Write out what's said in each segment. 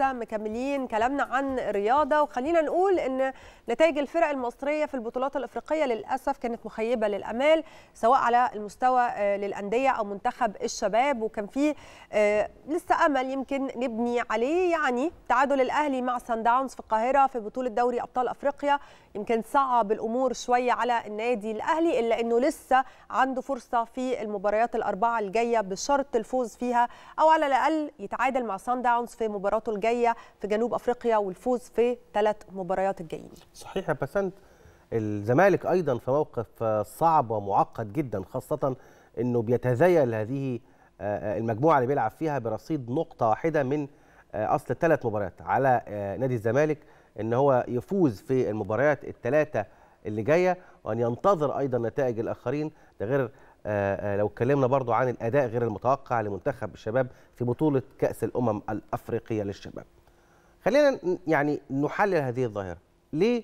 لسه مكملين كلامنا عن الرياضه وخلينا نقول ان نتائج الفرق المصريه في البطولات الافريقيه للاسف كانت مخيبه للامال سواء على المستوى آه، للانديه او منتخب الشباب وكان في آه، لسه امل يمكن نبني عليه يعني تعادل الاهلي مع سان داونز في القاهره في بطوله دوري ابطال افريقيا يمكن صعب الامور شويه على النادي الاهلي الا انه لسه عنده فرصه في المباريات الاربعه الجايه بشرط الفوز فيها او على الاقل يتعادل مع سان داونز في مباراته الجايه الجايه في جنوب افريقيا والفوز في ثلاث مباريات الجايين. صحيح يا بسنت الزمالك ايضا في موقف صعب ومعقد جدا خاصه انه بيتزايل هذه آه، آه، المجموعه اللي بيلعب فيها برصيد نقطه واحده من آه، اصل ثلاث مباريات على نادي الزمالك ان هو يفوز في المباريات الثلاثه اللي جايه وان ينتظر ايضا نتائج الاخرين ده غير آه، آه، لو اتكلمنا برضو عن الاداء غير المتوقع لمنتخب الشباب في بطوله كاس الامم الافريقيه للشباب خلينا يعني نحلل هذه الظاهره ليه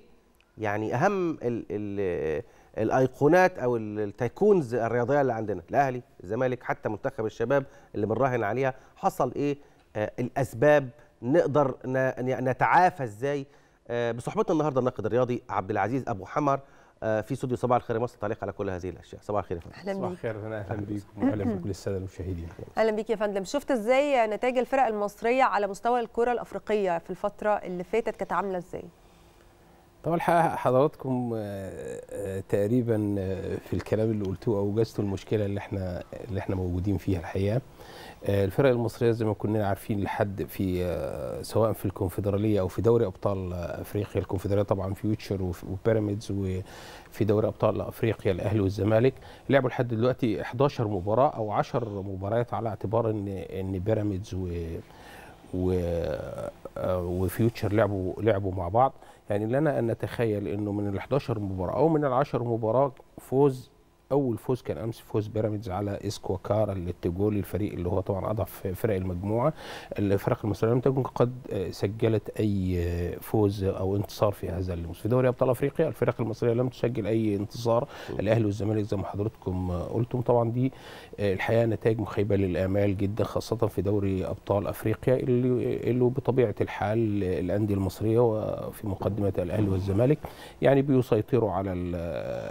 يعني اهم الـ الـ الايقونات او التايكونز الرياضيه اللي عندنا الاهلي الزمالك حتى منتخب الشباب اللي بنراهن عليها حصل ايه آه الاسباب نقدر نتعافى ازاي آه بصحبتنا النهارده الناقد الرياضي عبد العزيز ابو حمر آه، في استوديو صباح الخير مصر تعليق على كل هذه الاشياء صباح الخير يا فندم اهلا بيك صباح الخير اهلا, أهلا بيكم واهلا بكل الساده المشاهدين اهلا بيك يا فندم شفت ازاي نتائج الفرق المصريه على مستوى الكره الافريقيه في الفتره اللي فاتت كانت عامله ازاي طبعا الحقيقه حضراتكم آه، آه، تقريبا آه، في الكلام اللي قلتوه اوجزتوا المشكله اللي احنا اللي احنا موجودين فيها الحقيقه الفرق المصريه زي ما كنا عارفين لحد في سواء في الكونفدراليه او في دوري ابطال افريقيا الكونفدراليه طبعا فيوتشر وبيراميدز وفي دوري ابطال افريقيا الاهلي والزمالك لعبوا لحد دلوقتي 11 مباراه او 10 مباريات على اعتبار ان ان بيراميدز و وفيوتشر لعبوا لعبوا مع بعض يعني لنا ان نتخيل انه من ال 11 مباراه او من ال 10 مباراه فوز اول فوز كان امس فوز بيراميدز على كارا التجول الفريق اللي هو طبعا اضعف فرق المجموعه الفرق المصريه لم تكن قد سجلت اي فوز او انتصار في هذا الموسم في دوري ابطال افريقيا الفرق المصريه لم تسجل اي انتصار الاهلي والزمالك زي ما حضرتكم قلتم طبعا دي الحقيقه نتائج مخيبه للامال جدا خاصه في دوري ابطال افريقيا اللي, اللي بطبيعه الحال الانديه المصريه وفي مقدمه الاهلي والزمالك يعني بيسيطروا على ال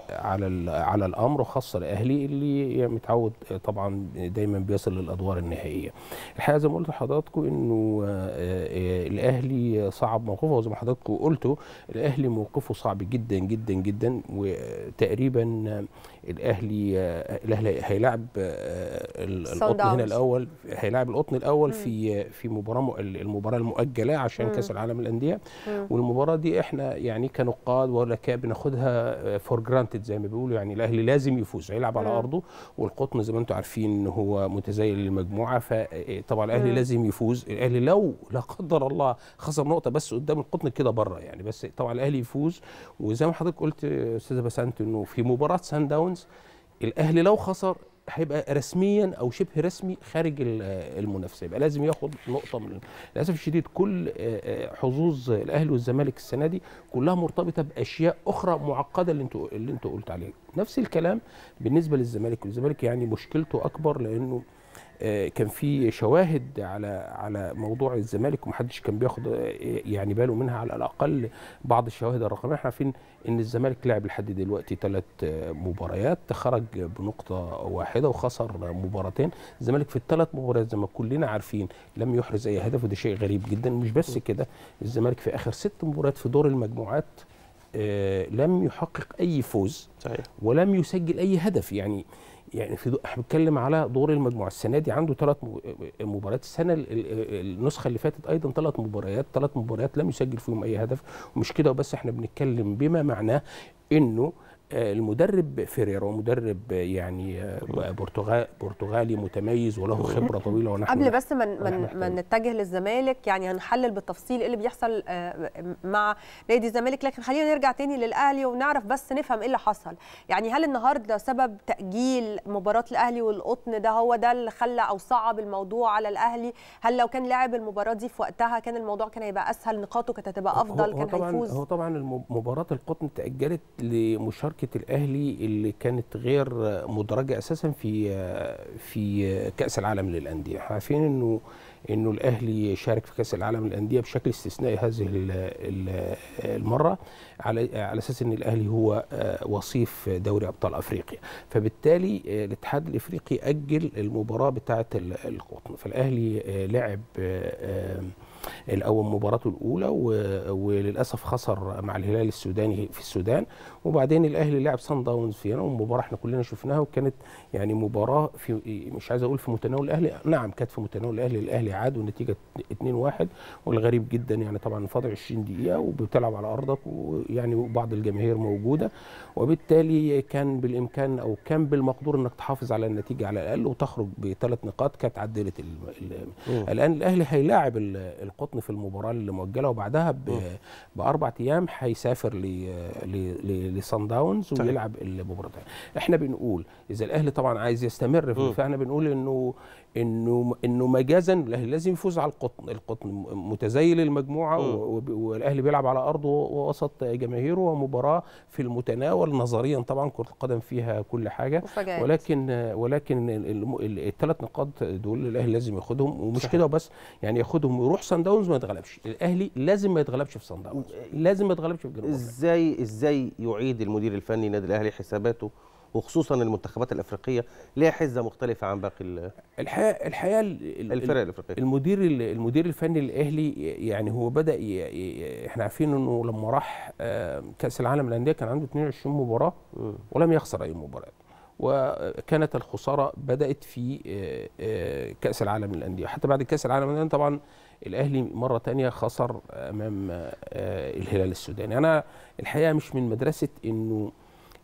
على ال على الامر مباراه خاصه لاهلي اللي يعني متعود آه، طبعا دايما بيصل للادوار النهائيه الحقيقه زي ما قلت لحضراتكم انه آه، آه، الاهلي صعب موقفه وزي ما حضراتكم قلتوا الاهلي موقفه صعب جدا جدا جدا وتقريبا الاهلي الاهلي هيلاعب القطن هنا الاول هيلاعب القطن الاول في في مباراه المباراه المؤجله عشان كاس العالم الانديه والمباراه دي احنا يعني كنقاد ولا بناخدها فور جرانتد زي ما بيقولوا يعني الاهلي لازم لازم يفوز هيلعب على ارضه والقطن زي ما انتم عارفين ان هو متزايل للمجموعه فطبعا إيه، الاهلي لازم يفوز الاهلي لو لا قدر الله خسر نقطه بس قدام القطن كده بره يعني بس طبعا الاهلي يفوز وزي ما حضرتك قلت استاذه بسنت انه في مباراه سان داونز الاهلي لو خسر هيبقى رسميا او شبه رسمي خارج المنافسه يبقى لازم ياخد نقطه من للاسف الشديد كل آه، آه، حظوظ الاهلي والزمالك السنه دي كلها مرتبطه باشياء اخرى معقده اللي انت اللي انت قلت عليها نفس الكلام بالنسبه للزمالك والزمالك يعني مشكلته اكبر لانه كان في شواهد على على موضوع الزمالك ومحدش كان بياخد يعني باله منها على الاقل بعض الشواهد الرقميه احنا عارفين ان الزمالك لعب لحد دلوقتي ثلاث مباريات خرج بنقطه واحده وخسر مباراتين الزمالك في الثلاث مباريات زي ما كلنا عارفين لم يحرز اي هدف وده شيء غريب جدا مش بس كده الزمالك في اخر ست مباريات في دور المجموعات آه، لم يحقق اي فوز صحيح. ولم يسجل اي هدف يعني يعني في احنا بنتكلم على دور المجموعه السنه دي عنده ثلاث مباريات السنه النسخه اللي فاتت ايضا ثلاث مباريات ثلاث مباريات لم يسجل فيهم اي هدف ومش كده وبس احنا بنتكلم بما معناه انه المدرب فيريرو مدرب يعني آه، برتغالي متميز وله خبره طويله ونحن قبل بس ما ما نتجه للزمالك يعني هنحلل بالتفصيل ايه اللي بيحصل آه، مع نادي الزمالك لكن خلينا نرجع تاني للاهلي ونعرف بس نفهم ايه اللي حصل يعني هل النهارده سبب تاجيل مباراه الاهلي والقطن ده هو ده اللي خلى او صعب الموضوع على الاهلي هل لو كان لعب المباراه دي في وقتها كان الموضوع كان هيبقى اسهل نقاطه كانت هتبقى افضل هو كان هو طبعا هيفوز هو طبعا مباراه القطن تاجلت لمشاركه شركه الاهلي اللي كانت غير مدرجه اساسا في في كاس العالم للانديه عارفين انه انه الاهلي شارك في كاس العالم للانديه بشكل استثنائي هذه المره على على اساس ان الاهلي هو وصيف دوري ابطال افريقيا فبالتالي الاتحاد الافريقي اجل المباراه بتاعه القطن فالاهلي لعب الاول مباراته الاولى وللاسف خسر مع الهلال السوداني في السودان وبعدين الاهلي لعب صن داونز فينا والمباراه احنا كلنا شفناها وكانت يعني مباراه في مش عايز اقول في متناول الاهلي نعم كانت في متناول الاهلي الاهلي عاد والنتيجه 2-1 والغريب جدا يعني طبعا فاضل 20 دقيقه وبتلعب على ارضك ويعني بعض الجماهير موجوده وبالتالي كان بالامكان او كان بالمقدور انك تحافظ على النتيجه على الاقل وتخرج بثلاث نقاط كانت عدلت الان الاهلي هيلاعب القطن في المباراه اللي مؤجله وبعدها باربع ايام هيسافر لصن داونز ويلعب المباراه احنا بنقول اذا الاهلي طبعا عايز يستمر في فاحنا بنقول انه انه انه مجازا الاهلي لازم يفوز على القطن، القطن متزيل المجموعه والاهلي بيلعب على ارضه ووسط جماهيره ومباراه في المتناول نظريا طبعا كره القدم فيها كل حاجه وفجأت. ولكن ولكن الثلاث نقاط دول الاهلي لازم ياخدهم ومش كده وبس يعني ياخدهم ويروح سان داونز ما يتغلبش، الاهلي لازم ما يتغلبش في سان داونز، لازم ما يتغلبش في جنوب ازاي ازاي يعيد المدير الفني نادي الاهلي حساباته وخصوصا المنتخبات الافريقيه ليها حزه مختلفه عن باقي الحقيقه الحقيقه الفرق الافريقيه المدير المدير الفني الاهلي يعني هو بدا احنا عارفين انه لما راح كاس العالم للانديه كان عنده 22 مباراه ولم يخسر اي مباراه وكانت الخساره بدات في آه، آه، كاس العالم للانديه حتى بعد كاس العالم للانديه طبعا الاهلي مره تانية خسر امام آه، الهلال السوداني انا الحقيقه مش من مدرسه انه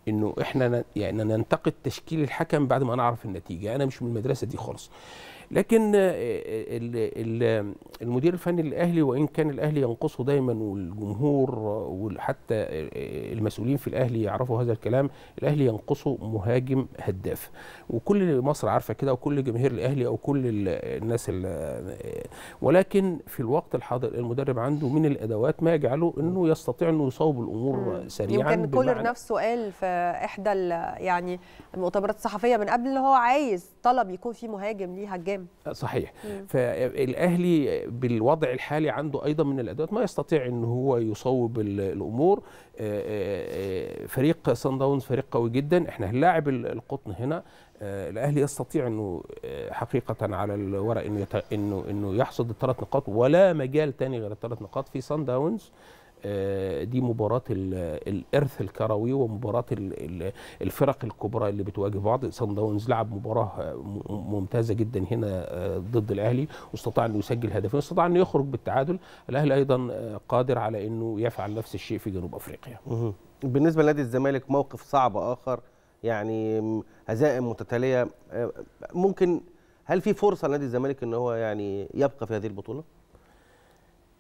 انه احنا يعني ننتقد تشكيل الحكم بعد ما نعرف النتيجه انا مش من المدرسه دي خالص لكن آه، المدير الفني الاهلي وان كان الاهلي ينقصه دايما والجمهور وحتى آه، المسؤولين في الاهلي يعرفوا هذا الكلام الاهلي ينقصه مهاجم هداف وكل مصر عارفه كده وكل جماهير الاهلي او كل الناس آه، ولكن في الوقت الحاضر المدرب عنده من الادوات ما يجعله انه يستطيع انه يصوب الامور سريعا يمكن كولر نفسه قال في احدى يعني المؤتمرات الصحفيه من قبل ان هو عايز طلب يكون في مهاجم ليه هجام قدام آه، صحيح مم. فالاهلي بالوضع الحالي عنده ايضا من الادوات ما يستطيع ان هو يصوب الامور آه، آه، فريق سان داونز فريق قوي جدا احنا هنلاعب القطن هنا الاهلي يستطيع انه حقيقه على الورق انه انه انه يحصد الثلاث نقاط ولا مجال ثاني غير الثلاث نقاط في سان داونز آه، دي مباراة الإرث الكروي ومباراة الفرق الكبرى اللي بتواجه بعض سان داونز لعب مباراة آه، ممتازة جدا هنا آه، ضد الأهلي واستطاع أنه يسجل هدفين واستطاع أنه يخرج بالتعادل الأهلي أيضا قادر على أنه يفعل نفس الشيء في جنوب أفريقيا بالنسبة لنادي الزمالك موقف صعب آخر يعني هزائم متتالية ممكن هل في فرصة لنادي الزمالك أن هو يعني يبقى في هذه البطولة؟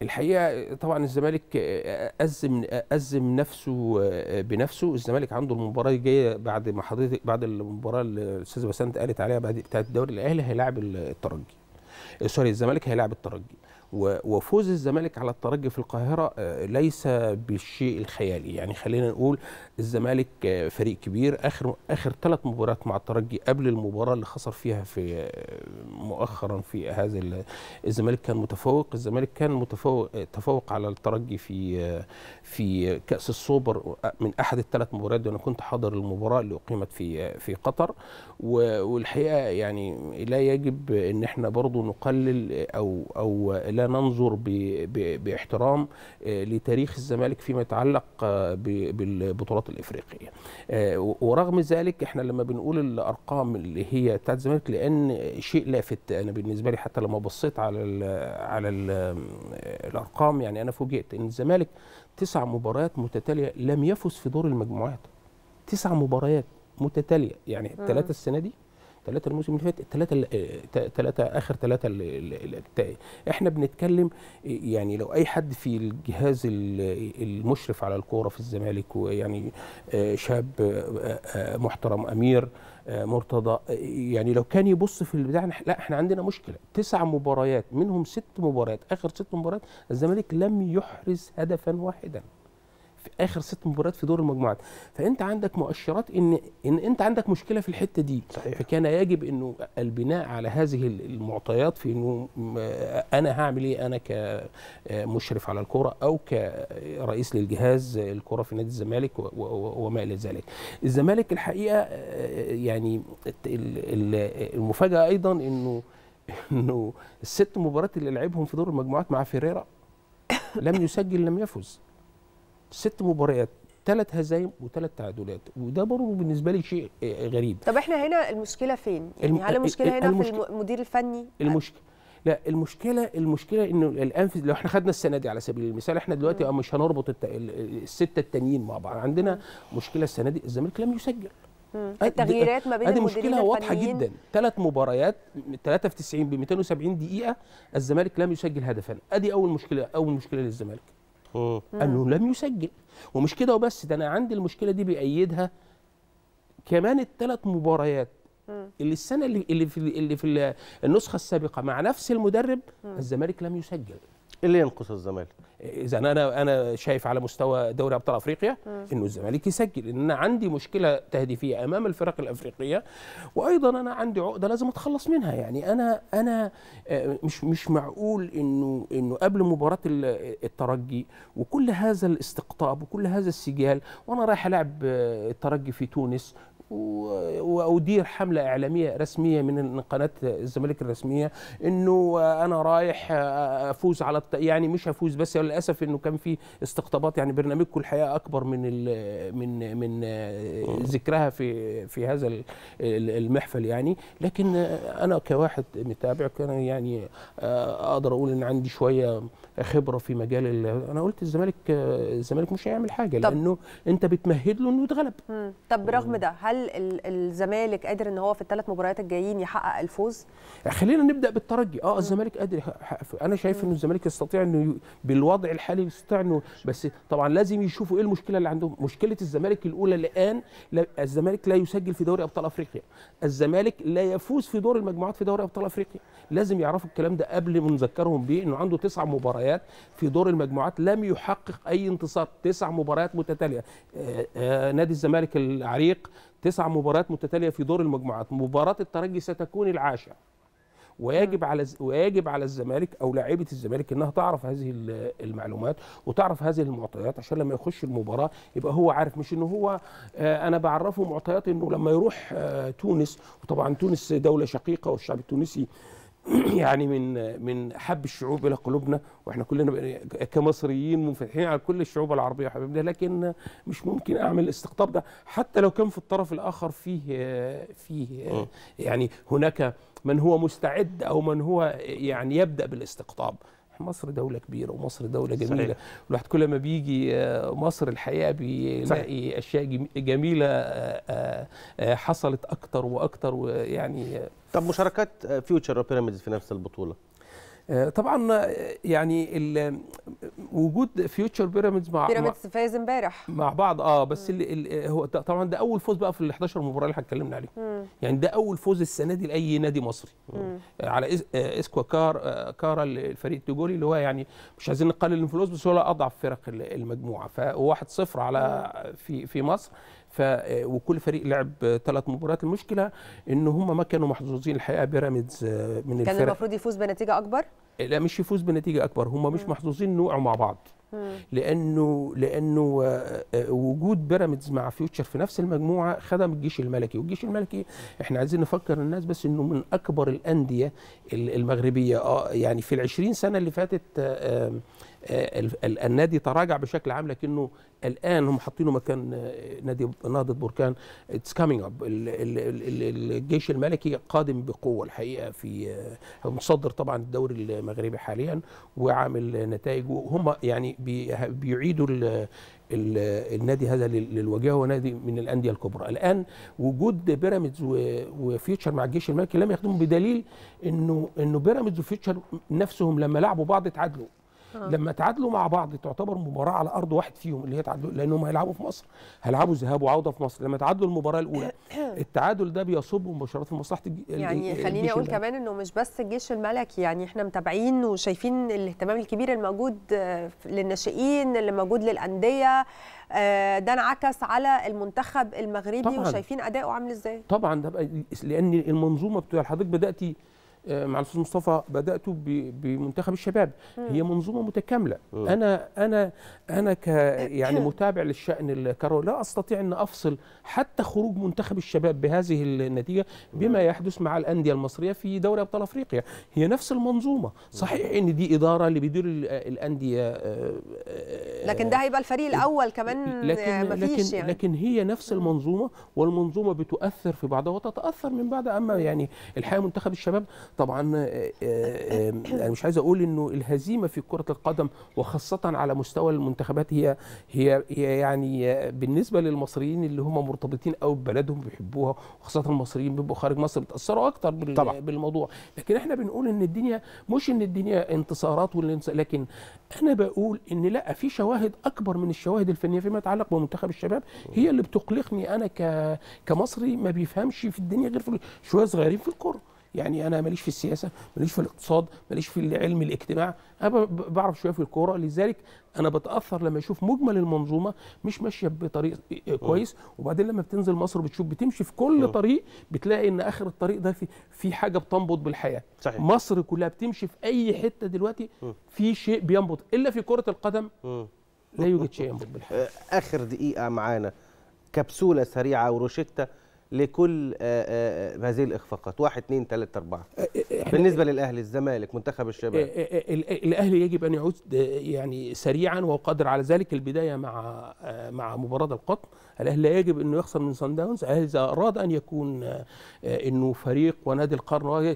الحقيقه طبعا الزمالك آه، آه، ازم آه، ازم نفسه بنفسه الزمالك عنده المباراه الجايه بعد ما حضرتك بعد المباراه اللي الاستاذه بسنت قالت عليها بعد بتاعه الدوري الاهلي هيلاعب الترجي سوري الزمالك هيلاعب الترجي وفوز الزمالك على الترجي في القاهره آه، ليس بالشيء الخيالي يعني خلينا نقول الزمالك آه، فريق كبير اخر اخر ثلاث مباريات مع الترجي قبل المباراه اللي خسر فيها في آه، مؤخرا في هذا الزمالك كان متفوق الزمالك كان متفوق تفوق على الترجي في في كاس السوبر من احد الثلاث مباريات وانا كنت حاضر المباراه اللي اقيمت في في قطر والحقيقه يعني لا يجب ان احنا برضو نقلل او او لا ننظر باحترام آه، لتاريخ الزمالك فيما يتعلق آه، بالبطولات الافريقيه آه، ورغم ذلك احنا لما بنقول الارقام اللي هي بتاعت الزمالك لان شيء لافت انا بالنسبه لي حتى لما بصيت على الـ على الـ الارقام يعني انا فوجئت ان الزمالك تسع مباريات متتاليه لم يفز في دور المجموعات تسع مباريات متتاليه يعني ثلاثه السنه دي الثلاثه الموسم اللي فات الثلاثه الثلاثه آه، اخر ثلاثه اللي احنا بنتكلم آه، يعني لو اي حد في الجهاز المشرف على الكوره في الزمالك ويعني آه، شاب محترم امير مرتضى يعني لو كان يبص في البتاع لا احنا عندنا مشكله تسع مباريات منهم ست مباريات اخر ست مباريات الزمالك لم يحرز هدفا واحدا في اخر ست مباريات في دور المجموعات فانت عندك مؤشرات ان ان انت عندك مشكله في الحته دي صحيح. فكان يجب انه البناء على هذه المعطيات في انه انا هعمل ايه انا كمشرف على الكره او كرئيس للجهاز الكره في نادي الزمالك وما الى ذلك الزمالك الحقيقه يعني المفاجاه ايضا انه انه الست مباريات اللي لعبهم في دور المجموعات مع فيريرا لم يسجل لم يفز ست مباريات ثلاث هزايم وثلاث تعادلات وده برضه بالنسبه لي شيء آه، غريب طب احنا هنا المشكله فين يعني هل المشكله هنا المشك... في المدير الفني المشكله لا المشكله المشكله انه الان لو احنا خدنا السنه دي على سبيل المثال احنا دلوقتي م. آه، مش هنربط الت... السته التانيين مع بعض عندنا مشكله السنه دي الزمالك لم يسجل التغييرات ما بين ادي مشكله واضحه جدا ثلاث مباريات 3 في 90 ب 270 دقيقه الزمالك لم يسجل هدفا ادي اول مشكله اول مشكله للزمالك مم. انه لم يسجل ومش كده وبس ده انا عندي المشكله دي بيأيدها كمان الثلاث مباريات مم. اللي السنه اللي اللي في اللي في النسخه السابقه مع نفس المدرب الزمالك لم يسجل اللي ينقص الزمالك اذا انا انا شايف على مستوى دوري ابطال افريقيا انه الزمالك يسجل ان انا عندي مشكله تهديفيه امام الفرق الافريقيه وايضا انا عندي عقده لازم اتخلص منها يعني انا انا آه، مش مش معقول انه انه قبل مباراه الترجي وكل هذا الاستقطاب وكل هذا السجال وانا رايح العب آه، الترجي في تونس وادير حمله اعلاميه رسميه من قناه الزمالك الرسميه انه انا رايح افوز على الت... يعني مش هفوز بس للاسف انه كان في استقطابات يعني برنامجكم الحقيقه اكبر من ال... من من ذكرها في في هذا المحفل يعني لكن انا كواحد متابع كان يعني اقدر اقول ان عندي شويه خبره في مجال انا قلت الزمالك الزمالك مش هيعمل حاجه طب لانه انت بتمهد له انه يتغلب طب برغم ده هل الزمالك قادر ان هو في الثلاث مباريات الجايين يحقق الفوز خلينا نبدا بالترجي اه الزمالك قادر انا شايف انه الزمالك يستطيع انه بالوضع الحالي يستطيع انه بس طبعا لازم يشوفوا ايه المشكله اللي عندهم مشكله الزمالك الاولى الان الزمالك لا يسجل في دوري ابطال افريقيا الزمالك لا يفوز في دور المجموعات في دوري ابطال افريقيا لازم يعرفوا الكلام ده قبل ما نذكرهم بيه انه عنده تسع مباريات المباريات في دور المجموعات لم يحقق اي انتصار تسع مباريات متتاليه آه، آه، نادي الزمالك العريق تسع مباريات متتاليه في دور المجموعات مباراه الترجي ستكون العاشره ويجب على ويجب على الزمالك او لاعيبه الزمالك انها تعرف هذه المعلومات وتعرف هذه المعطيات عشان لما يخش المباراه يبقى هو عارف مش ان هو آه، انا بعرفه معطيات انه لما يروح تونس وطبعا تونس دوله شقيقه والشعب التونسي يعني من من حب الشعوب الى قلوبنا واحنا كلنا كمصريين منفتحين على كل الشعوب العربيه يا حبيبنا لكن مش ممكن اعمل الاستقطاب ده حتى لو كان في الطرف الاخر فيه فيه آه. يعني هناك من هو مستعد او من هو يعني يبدا بالاستقطاب مصر دولة كبيرة ومصر دولة جميلة صحيح. الواحد كل ما بيجي آه، مصر الحقيقة بيلاقي أشياء جميلة آه، آه، حصلت أكتر وأكتر ويعني طب مشاركات فيوتشر وبيراميدز في نفس البطولة آه، طبعا آه، يعني آه، وجود فيوتشر بيراميدز مع بيراميدز فاز امبارح مع بعض اه بس اللي هو طبعا ده اول فوز بقى في ال 11 مباراه اللي اتكلمنا عليهم يعني ده اول فوز السنه دي لاي نادي مصري مم. على اسكوا كار كارا الفريق التجولي اللي هو يعني مش عايزين نقلل من فلوس بس هو اضعف فرق المجموعه فواحد صفر على في في مصر ف وكل فريق لعب ثلاث مباريات المشكله ان هم ما كانوا محظوظين الحقيقه بيراميدز من الفرق كان المفروض يفوز بنتيجه اكبر لا مش يفوز بنتيجه اكبر هم مش محظوظين انه وقعوا مع بعض لانه لانه آه، آه، وجود بيراميدز مع فيوتشر في نفس المجموعه خدم الجيش الملكي والجيش الملكي احنا عايزين نفكر الناس بس انه من اكبر الانديه المغربيه اه يعني في ال 20 سنه اللي فاتت آه آه، النادي تراجع بشكل عام لكنه الان هم حاطينه مكان آه، نادي نهضه بركان اتس كامينج اب الجيش الملكي قادم بقوه الحقيقه في آه، متصدر طبعا الدوري المغربي حاليا وعامل نتائج وهم يعني بيعيدوا النادي هذا للواجهه هو نادي من الانديه الكبرى الان وجود بيراميدز وفيوتشر مع الجيش الملكي لم يخدموا بدليل انه انه بيراميدز وفيوتشر نفسهم لما لعبوا بعض اتعادلوا آه. لما تعادلوا مع بعض تعتبر مباراه على ارض واحد فيهم اللي هي تعادلوا لانهم هيلعبوا في مصر هيلعبوا ذهاب وعوده في مصر لما تعادلوا المباراه الاولى التعادل ده بيصب مباشره في مصلحه يعني خليني اقول كمان انه مش بس الجيش الملكي يعني احنا متابعين وشايفين الاهتمام الكبير الموجود آه، للناشئين اللي موجود للانديه آه، ده انعكس على المنتخب المغربي طبعًا. وشايفين اداؤه عامل ازاي طبعا ده لان المنظومه بتاع حضرتك بداتي آه، مع الاستاذ مصطفى بدات بمنتخب الشباب هي منظومه متكامله انا انا انا ك يعني متابع للشان الكروي لا استطيع ان افصل حتى خروج منتخب الشباب بهذه النتيجه بما يحدث مع الانديه المصريه في دوري ابطال افريقيا هي نفس المنظومه صحيح ان دي اداره اللي بيدير الانديه آه، آه، لكن ده هيبقى الفريق الاول كمان لكن مفيش لكن, يعني. لكن هي نفس المنظومه والمنظومه بتؤثر في بعضها وتتاثر من بعد اما يعني الحقيقه منتخب الشباب طبعا انا آه، آه، آه، يعني مش عايز اقول انه الهزيمه في كره القدم وخاصه على مستوى المنتخبات هي هي هي يعني بالنسبه للمصريين اللي هم مرتبطين قوي ببلدهم بيحبوها وخاصه المصريين بيبقوا خارج مصر بيتاثروا اكتر طبعا. بالموضوع لكن احنا بنقول ان الدنيا مش ان الدنيا انتصارات لكن انا بقول ان لا في شواهد اكبر من الشواهد الفنيه فيما يتعلق بمنتخب الشباب هي اللي بتقلقني انا كمصري ما بيفهمش في الدنيا غير في شويه صغيرين في الكوره يعني انا ماليش في السياسه ماليش في الاقتصاد ماليش في علم الاجتماع انا بعرف شويه في الكوره لذلك انا بتاثر لما اشوف مجمل المنظومه مش ماشيه بطريق آه، آه، آه. كويس وبعدين لما بتنزل مصر بتشوف بتمشي في كل طريق بتلاقي ان اخر الطريق ده في في حاجه بتنبض بالحياه صحيح. مصر كلها بتمشي في اي حته دلوقتي في شيء بينبض الا في كره القدم لا يوجد شيء ينبض بالحياه اخر دقيقه معانا كبسوله سريعه وروشته لكل آه، آه، آه، هذه الاخفاقات 1 2 3 4 بالنسبه للاهلي الزمالك منتخب الشباب الاهلي يجب ان يعود يعني سريعا وقادر على ذلك البدايه مع مع مباراه القطن الاهلي لا يجب انه يخسر من سان داونز اذا اراد ان يكون انه فريق ونادي القرن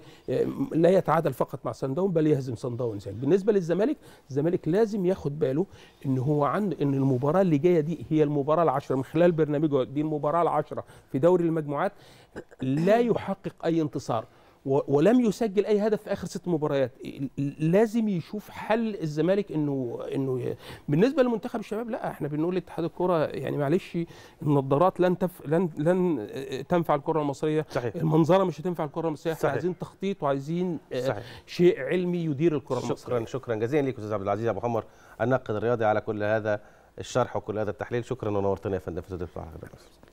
لا يتعادل فقط مع سان داونز بل يهزم سان داونز يعني بالنسبه للزمالك الزمالك لازم ياخد باله ان هو عن ان المباراه اللي جايه دي هي المباراه العشرة من خلال برنامجه دي المباراه العشرة في دوري المجد مجموعات لا يحقق أي انتصار ولم يسجل اي هدف في اخر ست مباريات لازم يشوف حل الزمالك انه انه بالنسبه لمنتخب الشباب لا احنا بنقول اتحاد الكره يعني معلش النظارات لن تف لن لن تنفع الكره المصريه صحيح. المنظره مش هتنفع الكره المصريه صحيح. عايزين تخطيط وعايزين آه، صحيح. شيء علمي يدير الكره شكرا المصريه شكرا شكرا جزيلا ليك استاذ عبد العزيز ابو حمر الناقد الرياضي على كل هذا الشرح وكل هذا التحليل شكرا ونورتنا يا فندم في